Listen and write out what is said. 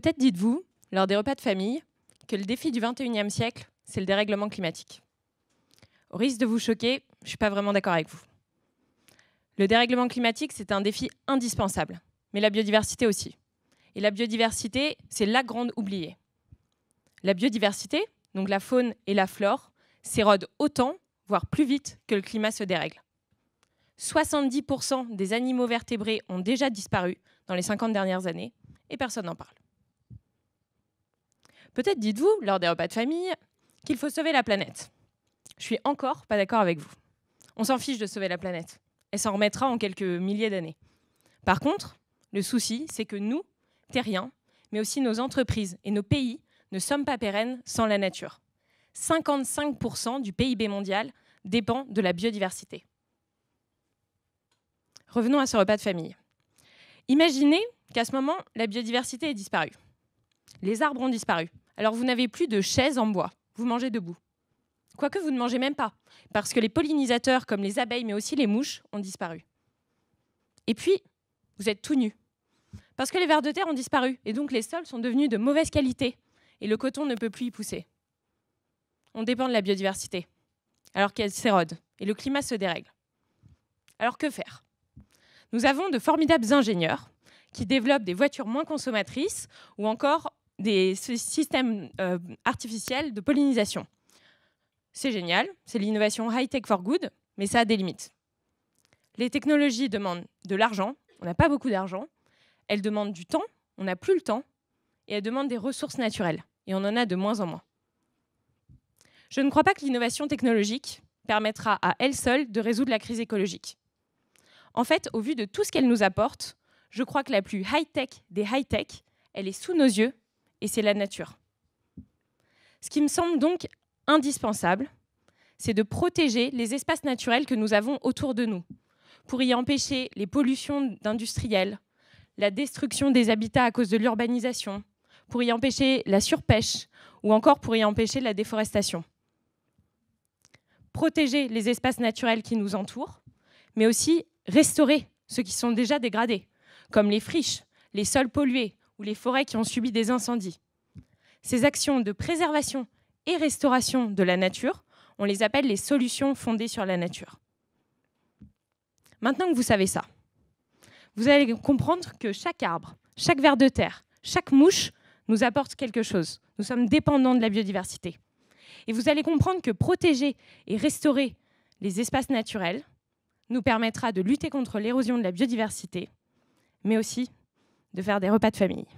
Peut-être dites-vous, lors des repas de famille, que le défi du 21e siècle, c'est le dérèglement climatique. Au risque de vous choquer, je ne suis pas vraiment d'accord avec vous. Le dérèglement climatique, c'est un défi indispensable, mais la biodiversité aussi. Et la biodiversité, c'est la grande oubliée. La biodiversité, donc la faune et la flore, s'érode autant, voire plus vite, que le climat se dérègle. 70% des animaux vertébrés ont déjà disparu dans les 50 dernières années, et personne n'en parle. Peut-être dites-vous, lors des repas de famille, qu'il faut sauver la planète. Je suis encore pas d'accord avec vous. On s'en fiche de sauver la planète. Elle s'en remettra en quelques milliers d'années. Par contre, le souci, c'est que nous, terriens, mais aussi nos entreprises et nos pays, ne sommes pas pérennes sans la nature. 55% du PIB mondial dépend de la biodiversité. Revenons à ce repas de famille. Imaginez qu'à ce moment, la biodiversité ait disparu. Les arbres ont disparu. Alors vous n'avez plus de chaises en bois. Vous mangez debout. Quoique vous ne mangez même pas, parce que les pollinisateurs comme les abeilles mais aussi les mouches ont disparu. Et puis, vous êtes tout nu. Parce que les vers de terre ont disparu, et donc les sols sont devenus de mauvaise qualité, et le coton ne peut plus y pousser. On dépend de la biodiversité, alors qu'elle s'érode, et le climat se dérègle. Alors que faire Nous avons de formidables ingénieurs qui développent des voitures moins consommatrices, ou encore des systèmes euh, artificiels de pollinisation. C'est génial, c'est l'innovation high-tech for good, mais ça a des limites. Les technologies demandent de l'argent, on n'a pas beaucoup d'argent, elles demandent du temps, on n'a plus le temps, et elles demandent des ressources naturelles, et on en a de moins en moins. Je ne crois pas que l'innovation technologique permettra à elle seule de résoudre la crise écologique. En fait, au vu de tout ce qu'elle nous apporte, je crois que la plus high-tech des high-tech, elle est sous nos yeux et c'est la nature. Ce qui me semble donc indispensable, c'est de protéger les espaces naturels que nous avons autour de nous, pour y empêcher les pollutions industrielles, la destruction des habitats à cause de l'urbanisation, pour y empêcher la surpêche ou encore pour y empêcher la déforestation. Protéger les espaces naturels qui nous entourent, mais aussi restaurer ceux qui sont déjà dégradés, comme les friches, les sols pollués, ou les forêts qui ont subi des incendies. Ces actions de préservation et restauration de la nature, on les appelle les solutions fondées sur la nature. Maintenant que vous savez ça, vous allez comprendre que chaque arbre, chaque ver de terre, chaque mouche nous apporte quelque chose. Nous sommes dépendants de la biodiversité. Et vous allez comprendre que protéger et restaurer les espaces naturels nous permettra de lutter contre l'érosion de la biodiversité, mais aussi de faire des repas de famille.